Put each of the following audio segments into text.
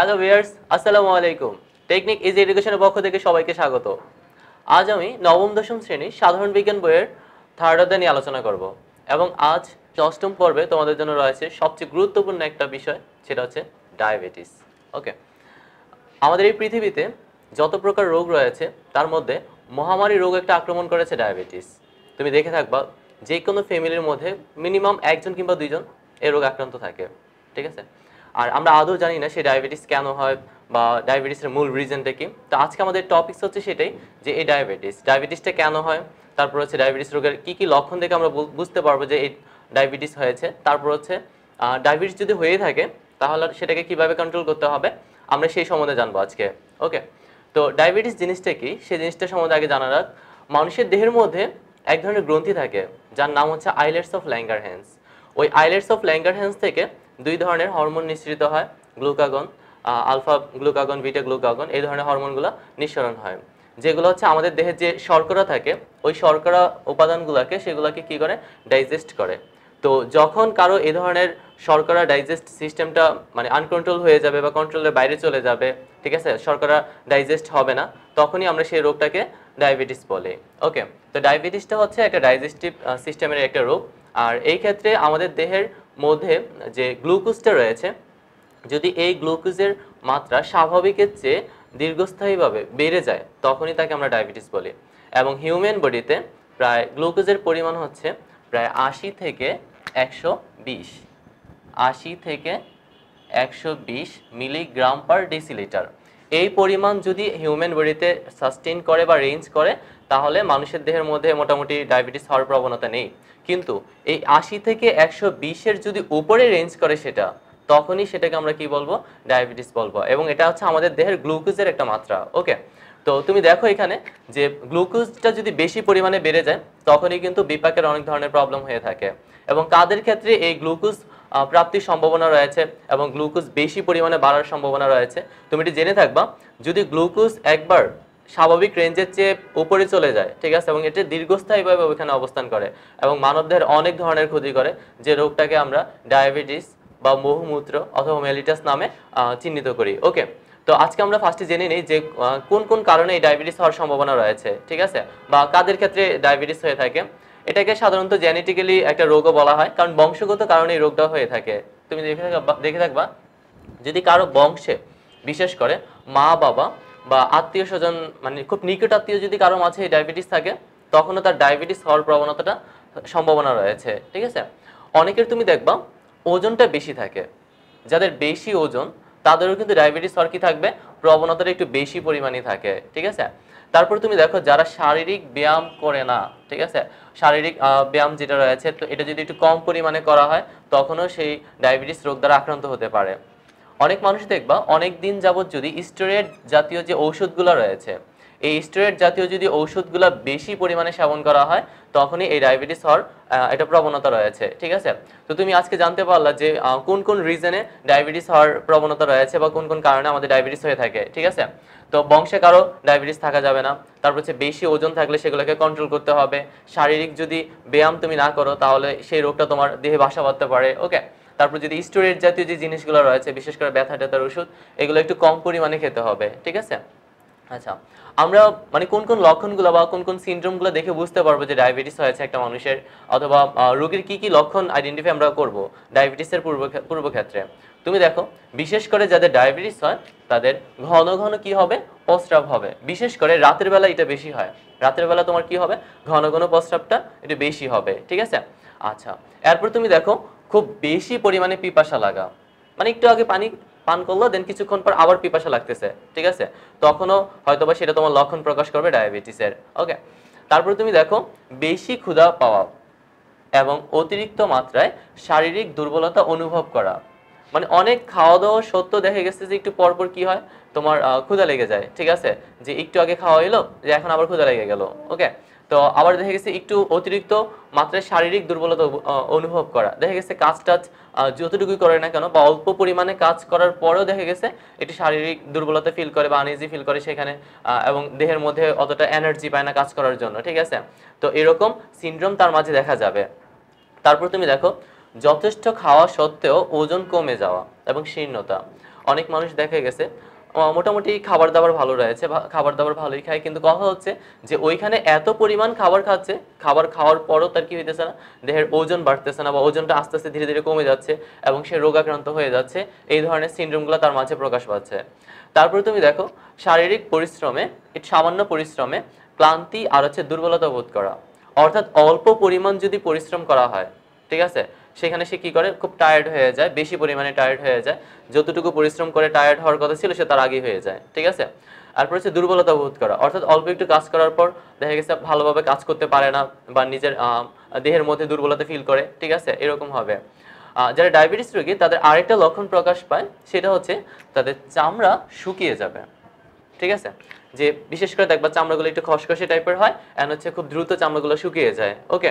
hello viewers আসসালামু আলাইকুম technique is এডুকেশনের পক্ষ থেকে সবাইকে স্বাগত আজ আমি নবম দশম শ্রেণীর সাধারণ বিজ্ঞান বইয়ের থার্ড অধ্যায় নিয়ে আলোচনা করব এবং আজ অষ্টম পর্বে তোমাদের জন্য রয়েছে সবচেয়ে গুরুত্বপূর্ণ একটা বিষয় সেটা হচ্ছে ডায়াবেটিস ওকে আমাদের এই পৃথিবীতে যত প্রকার রোগ রয়েছে তার মধ্যে মহামারী রোগ একটা আক্রমণ করেছে ডায়াবেটিস তুমি দেখে থাকবা যে কোনো ফ্যামিলির মধ্যে মিনিমাম একজন কিংবা দুইজন এই রোগ আক্রান্ত থাকে ঠিক আছে আর আমরা আদৌ জানি না সেই ডায়াবেটিস কেন হয় বা ডায়াবেটিসের মূল রিজনটা কি তো আজকে আমাদের টপিকস হচ্ছে সেটাই যে এই ডায়াবেটিস ডায়াবেটিসটা কেন হয় তারপর হচ্ছে ডায়াবেটিস রোগের কী কী লক্ষণ দেখে আমরা বুঝতে পারবো যে এই ডায়াবেটিস হয়েছে তারপর হচ্ছে ডায়াবেটিস যদি হয়ে থাকে তাহলে সেটাকে কিভাবে কন্ট্রোল করতে হবে আমরা সেই সম্বন্ধে জানবো আজকে ওকে তো ডায়াবেটিস জিনিসটা কি সেই জিনিসটা সম্বন্ধে আগে জানা রাখ মানুষের দেহের মধ্যে এক ধরনের গ্রন্থি থাকে যার নাম হচ্ছে আইলেটস অফ ল্যাঙ্গার হ্যান্স ওই আইলেটস অফ ল্যাঙ্গার হ্যান্স থেকে দুই ধরনের হরমোন নিঃসৃত হয় glucagon alpha glucagon beta glucagon এই ধরনের হরমোনগুলো নিঃসরণ হয় যেগুলো হচ্ছে আমাদের দেহের যে শর্করা থাকে ওই শর্করা উপাদানগুলোকে সেগুলোকে কি করে ডাইজেস্ট করে তো যখন কারো এ ধরনের শর্করা ডাইজেস্ট সিস্টেমটা মানে আনকন্ট্রোল হয়ে যাবে বা কন্ট্রোলের বাইরে চলে যাবে ঠিক আছে শর্করা ডাইজেস্ট হবে না তখনই আমরা সেই রোগটাকে ডায়াবেটিস বলে ওকে তো ডায়াবেটিসটা হচ্ছে একটা ডাইজেস্টিভ সিস্টেমের একটা রোগ আর এই ক্ষেত্রে আমাদের দেহের মধ্যে যে গ্লুকোজটা রয়েছে যদি এই গ্লুকোজের মাত্রা স্বাভাবিকের চেয়ে দীর্ঘস্থায়ীভাবে বেড়ে যায় তখনই তাকে আমরা ডায়াবেটিস বলি এবং হিউম্যান বডিতে প্রায় গ্লুকোজের পরিমাণ হচ্ছে প্রায় আশি থেকে একশো বিশ আশি থেকে একশো বিশ মিলিগ্রাম পার ডেসিলিটার এই পরিমাণ যদি হিউম্যান বডিতে সাস্টেন করে বা রেঞ্জ করে তাহলে মানুষের দেহের মধ্যে মোটামুটি ডায়াবেটিস হওয়ার প্রবণতা নেই কিন্তু এই আশি থেকে একশো বিশের যদি উপরে রেঞ্জ করে সেটা তখনই সেটাকে আমরা কি বলবো ডায়াবেটিস বলবো এবং এটা হচ্ছে আমাদের দেহের গ্লুকোজের একটা মাত্রা ওকে তো তুমি দেখো এখানে যে গ্লুকোজটা যদি বেশি পরিমাণে বেড়ে যায় তখনই কিন্তু বিপাকের অনেক ধরনের প্রবলেম হয়ে থাকে এবং কাদের ক্ষেত্রে এই গ্লুকোজ প্রাপ্তির সম্ভাবনা রয়েছে এবং গ্লুকোজ বেশি পরিমাণে বাড়ার সম্ভাবনা রয়েছে তুমি এটি জেনে থাকবা যদি গ্লুকোজ একবার স্বাভাবিক রেঞ্জের চেয়ে উপরে চলে যায় ঠিক আছে এবং এটি দীর্ঘস্থায়ীভাবে ওইখানে অবস্থান করে এবং মানবদের অনেক ধরনের ক্ষতি করে যে রোগটাকে আমরা ডায়াবেটিস বা মহুমূত্র অথবা মেলিটাস নামে চিহ্নিত করি ওকে তো আজকে আমরা ফার্স্টে জেনে নিই যে কোন কোন কারণে এই ডায়াবেটিস হওয়ার সম্ভাবনা রয়েছে ঠিক আছে বা কাদের ক্ষেত্রে ডায়াবেটিস হয়ে থাকে এটাকে সাধারণত জেনেটিক্যালি একটা রোগও বলা হয় কারণ বংশগত কারণে এই রোগটা হয়ে থাকে তুমি দেখে থাকবা দেখে থাকবা যদি কারো বংশে বিশেষ করে মা বাবা বা আত্মীয় স্বজন মানে খুব নিকট আত্মীয় যদি কারো মাঝে ডায়াবেটিস থাকে তখনও তার ডায়াবেটিস হওয়ার প্রবণতাটা সম্ভাবনা রয়েছে ঠিক আছে অনেকের তুমি দেখবা ওজনটা বেশি থাকে যাদের বেশি ওজন তাদেরও কিন্তু ডায়াবেটিস হওয়ার কি থাকবে প্রবণতাটা একটু বেশি পরিমাণে থাকে ঠিক আছে তারপর তুমি দেখো যারা শারীরিক ব্যায়াম করে না ঠিক আছে শারীরিক ব্যায়াম যেটা রয়েছে তো এটা যদি একটু কম পরিমাণে করা হয় তখনও সেই ডায়াবেটিস রোগ দ্বারা আক্রান্ত হতে পারে অনেক মানুষ দেখবা অনেক দিন যাবত যদি স্টোরেড জাতীয় যে ঔষধগুলো রয়েছে এই স্টোরেড জাতীয় যদি ঔষধগুলো বেশি পরিমাণে সেবন করা হয় তখনই এই ডায়াবেটিস হওয়ার এটা প্রবণতা রয়েছে ঠিক আছে তো তুমি আজকে জানতে পারলা যে কোন কোন রিজনে ডায়াবেটিস হওয়ার প্রবণতা রয়েছে বা কোন কোন কারণে আমাদের ডায়াবেটিস হয়ে থাকে ঠিক আছে তো বংশে কারো ডায়াবেটিস থাকা যাবে না তারপর হচ্ছে বেশি ওজন থাকলে সেগুলোকে কন্ট্রোল করতে হবে শারীরিক যদি ব্যায়াম তুমি না করো তাহলে সেই রোগটা তোমার দেহে বাসা বাঁধতে পারে ওকে তারপর যদি স্টোরেজ জাতীয় যে জিনিসগুলো রয়েছে বিশেষ করে ব্যথা ট্যাথার ওষুধ এগুলো একটু কম পরিমাণে খেতে হবে ঠিক আছে আচ্ছা আমরা মানে কোন কোন লক্ষণগুলো বা কোন কোন সিনড্রোমগুলো দেখে বুঝতে পারবো যে ডায়াবেটিস হয়েছে একটা মানুষের অথবা রোগীর কি কি লক্ষণ আইডেন্টিফাই আমরা করব ডায়াবেটিসের পূর্ব পূর্ব ক্ষেত্রে তুমি দেখো বিশেষ করে যাদের ডায়াবেটিস হয় তাদের ঘন ঘন কি হবে প্রস্রাব হবে বিশেষ করে রাতের বেলা এটা বেশি হয় রাতের বেলা তোমার কি হবে ঘন ঘন প্রস্রাবটা একটু বেশি হবে ঠিক আছে আচ্ছা এরপর তুমি দেখো খুব বেশি পরিমাণে পিপাসা লাগা মানে একটু আগে পানি পান করলো দেন কিছুক্ষণ পর আবার পিপাসা লাগতেছে ঠিক আছে তখনও হয়তোবা সেটা তোমার লক্ষণ প্রকাশ করবে ডায়াবেটিসের ওকে তারপরে তুমি দেখো বেশি ক্ষুধা পাওয়া এবং অতিরিক্ত মাত্রায় শারীরিক দুর্বলতা অনুভব করা মানে অনেক খাওয়া দাওয়া সত্য দেখা গেছে যে একটু পরপর কি হয় তোমার ক্ষুধা লেগে যায় ঠিক আছে যে একটু আগে খাওয়া এলো যে এখন আবার ক্ষুধা লেগে গেল ওকে তো আবার দেখা গেছে একটু অতিরিক্ত মাত্রায় শারীরিক দুর্বলতা অনুভব করা দেখা গেছে কাজ টাজ যতটুকুই করে না কেন বা অল্প পরিমাণে কাজ করার পরেও দেখা গেছে একটি শারীরিক দুর্বলতা ফিল করে বা আনইজি ফিল করে সেখানে এবং দেহের মধ্যে অতটা এনার্জি পায় না কাজ করার জন্য ঠিক আছে তো এরকম সিন্ড্রোম তার মাঝে দেখা যাবে তারপর তুমি দেখো যথেষ্ট খাওয়া সত্ত্বেও ওজন কমে যাওয়া এবং শীর্ণতা অনেক মানুষ দেখা গেছে মোটামুটি খাবার দাবার ভালো রয়েছে খাবার দাবার ভালোই খায় কিন্তু কথা হচ্ছে যে ওইখানে এত পরিমাণ খাবার খাচ্ছে খাবার খাওয়ার পরও তার কি হইতেছে না দেহের ওজন বাড়তেছে না বা ওজনটা আস্তে আস্তে ধীরে ধীরে কমে যাচ্ছে এবং সে রোগাক্রান্ত হয়ে যাচ্ছে এই ধরনের সিনড্রোমগুলো তার মাঝে প্রকাশ পাচ্ছে তারপরে তুমি দেখো শারীরিক পরিশ্রমে সামান্য পরিশ্রমে ক্লান্তি আর হচ্ছে দুর্বলতা বোধ করা অর্থাৎ অল্প পরিমাণ যদি পরিশ্রম করা হয় ঠিক আছে সেখানে সে কি করে খুব টায়ার্ড হয়ে যায় বেশি পরিমাণে টায়ার্ড হয়ে যায় যতটুকু পরিশ্রম করে টায়ার্ড হওয়ার কথা ছিল সে তার আগে হয়ে যায় ঠিক আছে তারপর হচ্ছে দুর্বলতা বোধ করা অর্থাৎ অল্প একটু কাজ করার পর দেখা গেছে ভালোভাবে কাজ করতে পারে না বা নিজের দেহের মধ্যে দুর্বলতা ফিল করে ঠিক আছে এরকম হবে যারা ডায়াবেটিস রোগী তাদের আরেকটা লক্ষণ প্রকাশ পায় সেটা হচ্ছে তাদের চামড়া শুকিয়ে যাবে ঠিক আছে যে বিশেষ করে দেখবা চামড়াগুলো একটু খসখসে টাইপের হয় অ্যান্ড হচ্ছে খুব দ্রুত চামড়াগুলো শুকিয়ে যায় ওকে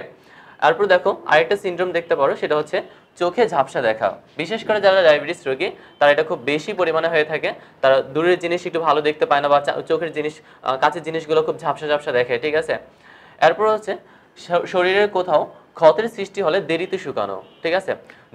তারপর দেখো আরেকটা সিনড্রোম দেখতে পারো সেটা হচ্ছে চোখে ঝাপসা দেখা বিশেষ করে যারা ডায়াবেটিস রোগী তারা এটা খুব বেশি পরিমাণে হয়ে থাকে তারা দূরের জিনিস একটু ভালো দেখতে পায় না বা চোখের জিনিস কাছের জিনিসগুলো খুব ঝাপসা ঝাপসা দেখে ঠিক আছে এরপর হচ্ছে শরীরের কোথাও ক্ষতের সৃষ্টি হলে দেরিতে শুকানো ঠিক আছে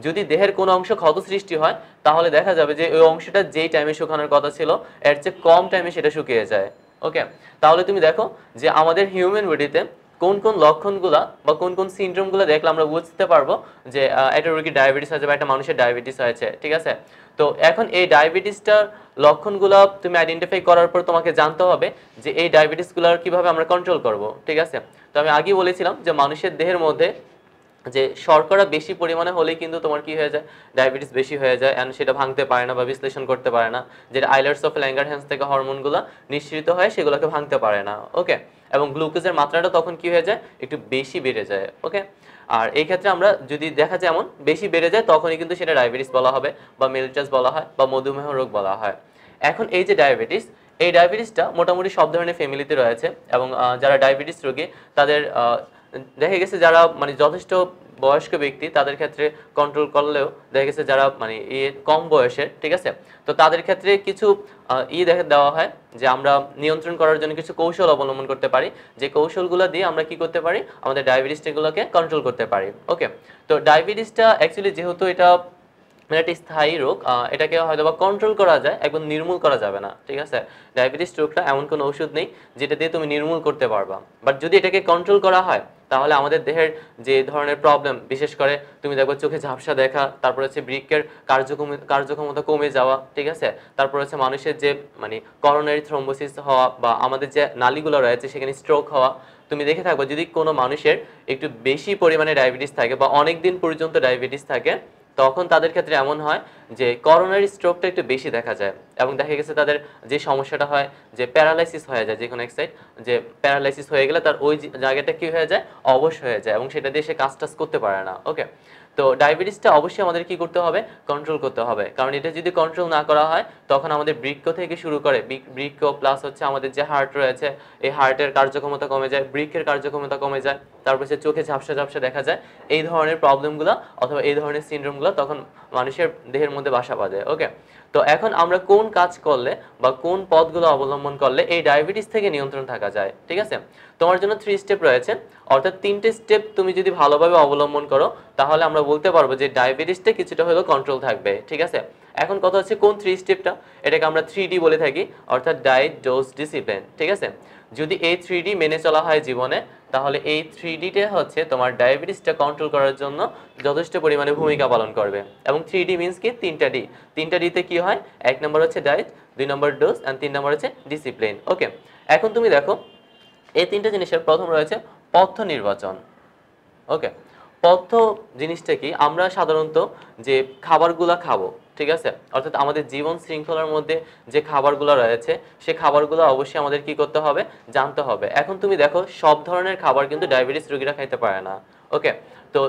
যদি দেহের কোনো অংশ ক্ষত সৃষ্টি হয় তাহলে দেখা যাবে যে ওই অংশটা যেই টাইমে শুকানোর কথা ছিল এর চেয়ে কম টাইমে সেটা শুকিয়ে যায় ওকে তাহলে তুমি দেখো যে আমাদের হিউম্যান বডিতে কোন কোন লক্ষণগুলো বা কোন কোন সিনড্রোমগুলো দেখলে আমরা বুঝতে পারবো যে একটা রোগী ডায়াবেটিস হয়েছে বা একটা মানুষের ডায়াবেটিস হয়েছে ঠিক আছে তো এখন এই ডায়াবেটিসটার লক্ষণগুলো তুমি আইডেন্টিফাই করার পর তোমাকে জানতে হবে যে এই ডায়াবেটিসগুলোর কিভাবে আমরা কন্ট্রোল করব ঠিক আছে তো আমি আগেই বলেছিলাম যে মানুষের দেহের মধ্যে যে শর্করা বেশি পরিমাণে হলে কিন্তু তোমার কি হয়ে যায় ডায়াবেটিস বেশি হয়ে যায় অ্যান্ড সেটা ভাঙতে পারে না বা বিশ্লেষণ করতে পারে না যেটা আইলার্স অফ ল্যাঙ্গার হ্যান্স থেকে হরমোনগুলো নিঃসৃত হয় সেগুলোকে ভাঙতে পারে না ওকে এবং গ্লুকোজের মাত্রাটা তখন কি হয়ে যায় একটু বেশি বেড়ে যায় ওকে আর এই ক্ষেত্রে আমরা যদি দেখা যায় এমন বেশি বেড়ে যায় তখনই কিন্তু সেটা ডায়াবেটিস বলা হবে বা মেলিটাস বলা হয় বা মধুমেহ রোগ বলা হয় এখন এই যে ডায়াবেটিস এই ডায়াবেটিসটা মোটামুটি সব ধরনের ফ্যামিলিতে রয়েছে এবং যারা ডায়াবেটিস রোগী তাদের দেখা গেছে যারা মানে যথেষ্ট বয়স্ক ব্যক্তি তাদের ক্ষেত্রে কন্ট্রোল করলেও দেখা গেছে যারা মানে ইয়ে কম বয়সের ঠিক আছে তো তাদের ক্ষেত্রে কিছু ই দেখা দেওয়া হয় যে আমরা নিয়ন্ত্রণ করার জন্য কিছু কৌশল অবলম্বন করতে পারি যে কৌশলগুলো দিয়ে আমরা কি করতে পারি আমাদের ডায়াবেটিসটাগুলোকে কন্ট্রোল করতে পারি ওকে তো ডায়াবেটিসটা অ্যাকচুয়ালি যেহেতু এটা এটা স্থায়ী রোগ এটাকে হয়তো বা কন্ট্রোল করা যায় একদম নির্মূল করা যাবে না ঠিক আছে ডায়াবেটিস রোগটা এমন কোনো ওষুধ নেই যেটা দিয়ে তুমি নির্মূল করতে পারবা বাট যদি এটাকে কন্ট্রোল করা হয় তাহলে আমাদের দেহের যে ধরনের প্রবলেম বিশেষ করে তুমি দেখো চোখে ঝাপসা দেখা তারপর হচ্ছে বৃক্ষের কার্যক্ষম কার্যক্ষমতা কমে যাওয়া ঠিক আছে তারপর হচ্ছে মানুষের যে মানে করোনারি থ্রম্বোসিস হওয়া বা আমাদের যে নালিগুলো রয়েছে সেখানে স্ট্রোক হওয়া তুমি দেখে থাকবে যদি কোনো মানুষের একটু বেশি পরিমাণে ডায়াবেটিস থাকে বা অনেক দিন পর্যন্ত ডায়াবেটিস থাকে তখন তাদের ক্ষেত্রে এমন হয় যে করোনারি স্ট্রোকটা একটু বেশি দেখা যায় এবং দেখা গেছে তাদের যে সমস্যাটা হয় যে প্যারালাইসিস হয়ে যায় যে কোনো এক সাইড যে প্যারালাইসিস হয়ে গেলে তার ওই জায়গাটা কি হয়ে যায় অবশ্য হয়ে যায় এবং সেটা দিয়ে সে কাজ টাজ করতে পারে না ওকে তো ডায়াবেটিসটা অবশ্যই আমাদের কি করতে হবে কন্ট্রোল করতে হবে কারণ এটা যদি কন্ট্রোল না করা হয় তখন আমাদের বৃক্ষ থেকে শুরু করে বৃক্ষ প্লাস হচ্ছে আমাদের যে হার্ট রয়েছে এই হার্টের কার্যক্ষমতা কমে যায় বৃক্ষের কার্যক্ষমতা কমে যায় তারপর সে চোখে ঝাপসা ঝাপসা দেখা যায় এই ধরনের প্রবলেমগুলো অথবা এই ধরনের সিন্ড্রোমগুলো তখন মানুষের দেহের মধ্যে বাসা বাঁধে ওকে তো এখন আমরা কোন কাজ করলে বা কোন পথগুলো অবলম্বন করলে এই ডায়াবেটিস থেকে নিয়ন্ত্রণ থাকা যায় ঠিক আছে তোমার জন্য থ্রি স্টেপ রয়েছে অর্থাৎ তিনটে স্টেপ তুমি যদি ভালোভাবে অবলম্বন করো তাহলে আমরা বলতে পারবো যে ডায়াবেটিসটা কিছুটা হলেও কন্ট্রোল থাকবে ঠিক আছে এখন কথা হচ্ছে কোন থ্রি স্টেপটা এটাকে আমরা থ্রি ডি বলে থাকি অর্থাৎ ডায়েট ডোজ ডিসিপ্লিন ঠিক আছে যদি এই থ্রি ডি মেনে চলা হয় জীবনে তাহলে এই থ্রি ডিটা হচ্ছে তোমার ডায়াবেটিসটা কন্ট্রোল করার জন্য যথেষ্ট পরিমাণে ভূমিকা পালন করবে এবং থ্রি ডি মিনস কি তিনটা ডি তিনটা ডিতে কি হয় এক নম্বর হচ্ছে ডায়েট দুই নম্বর ডোজ অ্যান্ড তিন নম্বর হচ্ছে ডিসিপ্লিন ওকে এখন তুমি দেখো এই তিনটা জিনিসের প্রথম রয়েছে পথ্য নির্বাচন ওকে পথ্য জিনিসটা কি আমরা সাধারণত যে খাবারগুলো খাবো ঠিক আছে অর্থাৎ আমাদের জীবন শৃঙ্খলার মধ্যে যে খাবারগুলো রয়েছে সে খাবারগুলো অবশ্যই আমাদের কি করতে হবে জানতে হবে এখন তুমি দেখো সব ধরনের খাবার কিন্তু ডায়াবেটিস রোগীরা খাইতে পারে না ওকে তো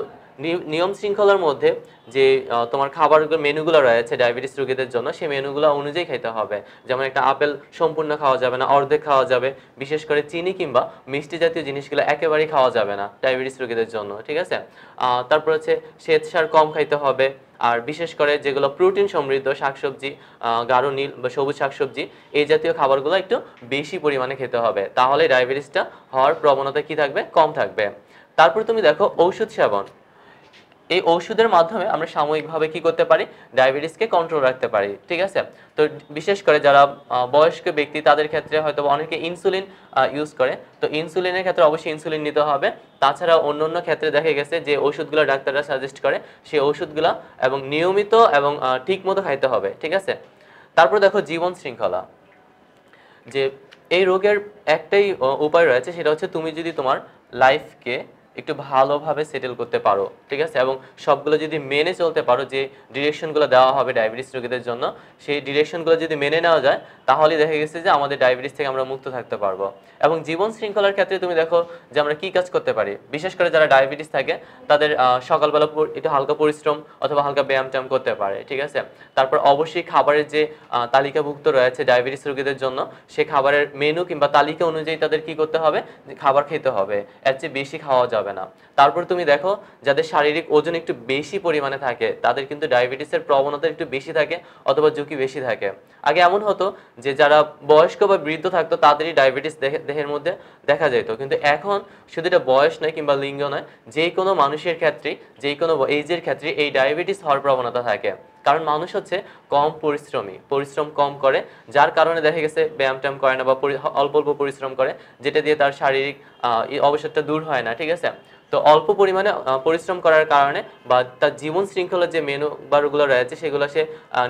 নিয়ম শৃঙ্খলার মধ্যে যে তোমার খাবার মেনুগুলো রয়েছে ডায়াবেটিস রোগীদের জন্য সেই মেনুগুলো অনুযায়ী খাইতে হবে যেমন একটা আপেল সম্পূর্ণ খাওয়া যাবে না অর্ধেক খাওয়া যাবে বিশেষ করে চিনি কিংবা মিষ্টি জাতীয় জিনিসগুলো একেবারেই খাওয়া যাবে না ডায়াবেটিস রোগীদের জন্য ঠিক আছে তারপর হচ্ছে শ্বেত সার কম খাইতে হবে আর বিশেষ করে যেগুলো প্রোটিন সমৃদ্ধ শাকসবজি গাঢ় নীল বা সবুজ শাকসবজি এই জাতীয় খাবারগুলো একটু বেশি পরিমাণে খেতে হবে তাহলে ডায়াবেটিসটা হওয়ার প্রবণতা কি থাকবে কম থাকবে তারপর তুমি দেখো ঔষধ সেবন এই ওষুধের মাধ্যমে আমরা সাময়িকভাবে কি করতে পারি ডায়াবেটিসকে কন্ট্রোল রাখতে পারি ঠিক আছে তো বিশেষ করে যারা বয়স্ক ব্যক্তি তাদের ক্ষেত্রে হয়তো অনেকে ইনসুলিন ইউজ করে তো ইনসুলিনের ক্ষেত্রে অবশ্যই ইনসুলিন নিতে হবে তাছাড়া অন্য অন্য ক্ষেত্রে দেখা গেছে যে ওষুধগুলো ডাক্তাররা সাজেস্ট করে সেই ওষুধগুলো এবং নিয়মিত এবং ঠিকমতো খাইতে হবে ঠিক আছে তারপর দেখো জীবন শৃঙ্খলা যে এই রোগের একটাই উপায় রয়েছে সেটা হচ্ছে তুমি যদি তোমার লাইফকে একটু ভালোভাবে সেটেল করতে পারো ঠিক আছে এবং সবগুলো যদি মেনে চলতে পারো যে ডিরেকশনগুলো দেওয়া হবে ডায়াবেটিস রোগীদের জন্য সেই ডিরেকশনগুলো যদি মেনে নেওয়া যায় তাহলে দেখা গেছে যে আমাদের ডায়াবেটিস থেকে আমরা মুক্ত থাকতে পারবো এবং জীবন শৃঙ্খলার ক্ষেত্রে তুমি দেখো যে আমরা কি কাজ করতে পারি বিশেষ করে যারা ডায়াবেটিস থাকে তাদের সকালবেলা একটু হালকা পরিশ্রম অথবা হালকা ব্যায়াম ট্যাম করতে পারে ঠিক আছে তারপর অবশ্যই খাবারের যে তালিকাভুক্ত রয়েছে ডায়াবেটিস রোগীদের জন্য সে খাবারের মেনু কিংবা তালিকা অনুযায়ী তাদের কি করতে হবে খাবার খেতে হবে এর চেয়ে বেশি খাওয়া যাবে হবে না তারপর তুমি দেখো যাদের শারীরিক ওজন একটু বেশি পরিমাণে থাকে তাদের কিন্তু ডায়াবেটিসের প্রবণতা একটু বেশি থাকে অথবা ঝুঁকি বেশি থাকে আগে এমন হতো যে যারা বয়স্ক বা বৃদ্ধ থাকতো তাদেরই ডায়াবেটিস দেহের মধ্যে দেখা যেত কিন্তু এখন শুধু এটা বয়স নয় কিংবা লিঙ্গ নয় যে কোনো মানুষের ক্ষেত্রে যে কোনো এইজের ক্ষেত্রে এই ডায়াবেটিস হওয়ার প্রবণতা থাকে কারণ মানুষ হচ্ছে কম পরিশ্রমী পরিশ্রম কম করে যার কারণে দেখা গেছে ব্যায়াম ট্যাম করে না বা অল্প অল্প পরিশ্রম করে যেটা দিয়ে তার শারীরিক অবসরটা দূর হয় না ঠিক আছে তো অল্প পরিমাণে পরিশ্রম করার কারণে বা তার জীবন শৃঙ্খলার যে মেনু বারগুলো রয়েছে সেগুলো সে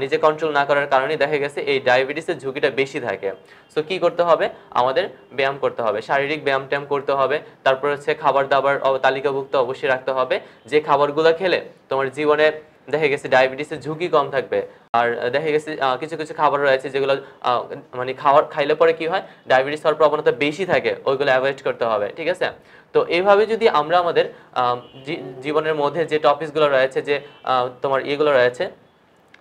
নিজে কন্ট্রোল না করার কারণে দেখা গেছে এই ডায়াবেটিসের ঝুঁকিটা বেশি থাকে সো কি করতে হবে আমাদের ব্যায়াম করতে হবে শারীরিক ব্যায়াম ট্যাম করতে হবে তারপর হচ্ছে খাবার দাবার তালিকাভুক্ত অবশ্যই রাখতে হবে যে খাবারগুলো খেলে তোমার জীবনে দেখা গেছে ডায়াবেটিসের ঝুঁকি কম থাকবে আর দেখা গেছে কিছু কিছু খাবার রয়েছে যেগুলো মানে খাওয়ার খাইলে পরে কি হয় ডায়াবেটিস হওয়ার প্রবণতা বেশি থাকে ওইগুলো অ্যাভয়েড করতে হবে ঠিক আছে তো এইভাবে যদি আমরা আমাদের জীবনের মধ্যে যে টপিকসগুলো রয়েছে যে তোমার ইয়েগুলো রয়েছে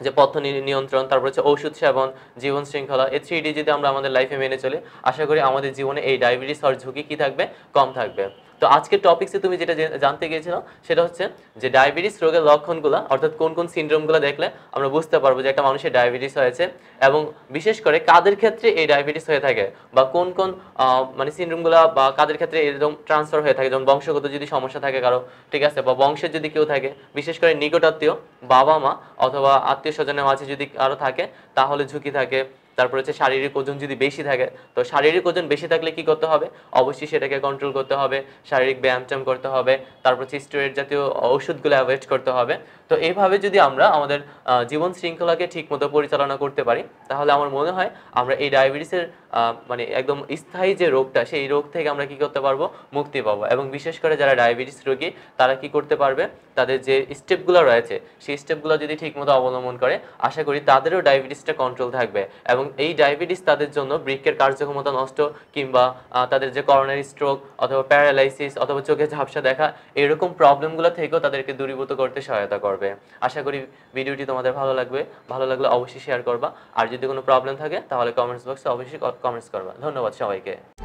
যে পথ নিয়ন্ত্রণ তারপর হচ্ছে ওষুধ সেবন জীবন শৃঙ্খলা এই থ্রি যদি আমরা আমাদের লাইফে মেনে চলি আশা করি আমাদের জীবনে এই ডায়াবেটিস হওয়ার ঝুঁকি কী থাকবে কম থাকবে তো আজকের টপিক্সে তুমি যেটা জানতে গিয়েছিল সেটা হচ্ছে যে ডায়াবেটিস রোগের লক্ষণগুলো অর্থাৎ কোন কোন সিন্ড্রোমগুলো দেখলে আমরা বুঝতে পারবো যে একটা মানুষের ডায়াবেটিস হয়েছে এবং বিশেষ করে কাদের ক্ষেত্রে এই ডায়াবেটিস হয়ে থাকে বা কোন কোন মানে সিন্ড্রোমগুলো বা কাদের ক্ষেত্রে এরকম ট্রান্সফার হয়ে থাকে যেমন বংশগত যদি সমস্যা থাকে কারো ঠিক আছে বা বংশের যদি কেউ থাকে বিশেষ করে নিকটাত্মীয় বাবা মা অথবা আত্মীয় স্বজনের মাঝে যদি কারো থাকে তাহলে ঝুঁকি থাকে তারপর হচ্ছে শারীরিক ওজন যদি বেশি থাকে তো শারীরিক ওজন বেশি থাকলে কি করতে হবে অবশ্যই সেটাকে কন্ট্রোল করতে হবে শারীরিক ব্যায়াম করতে হবে তারপর হচ্ছে স্টোরেজ জাতীয় ওষুধগুলো অ্যাভয়েড করতে হবে তো এইভাবে যদি আমরা আমাদের জীবন শৃঙ্খলাকে ঠিকমতো পরিচালনা করতে পারি তাহলে আমার মনে হয় আমরা এই ডায়াবেটিসের মানে একদম স্থায়ী যে রোগটা সেই রোগ থেকে আমরা কি করতে পারবো মুক্তি পাবো এবং বিশেষ করে যারা ডায়াবেটিস রোগী তারা কি করতে পারবে তাদের যে স্টেপগুলো রয়েছে সেই স্টেপগুলো যদি ঠিকমতো অবলম্বন করে আশা করি তাদেরও ডায়াবেটিসটা কন্ট্রোল থাকবে এবং এই ডায়াবেটিস তাদের জন্য বৃক্ষের কার্যক্ষমতা নষ্ট কিংবা তাদের যে করোনারি স্ট্রোক অথবা প্যারালাইসিস অথবা চোখে ঝাপসা দেখা এরকম প্রবলেমগুলো থেকেও তাদেরকে দূরীভূত করতে সহায়তা করবে আশা করি ভিডিওটি তোমাদের ভালো লাগবে ভালো লাগলে অবশ্যই শেয়ার করবা আর যদি কোনো প্রবলেম থাকে তাহলে কমেন্টস বক্সে অবশ্যই কমেন্টস করবা ধন্যবাদ সবাইকে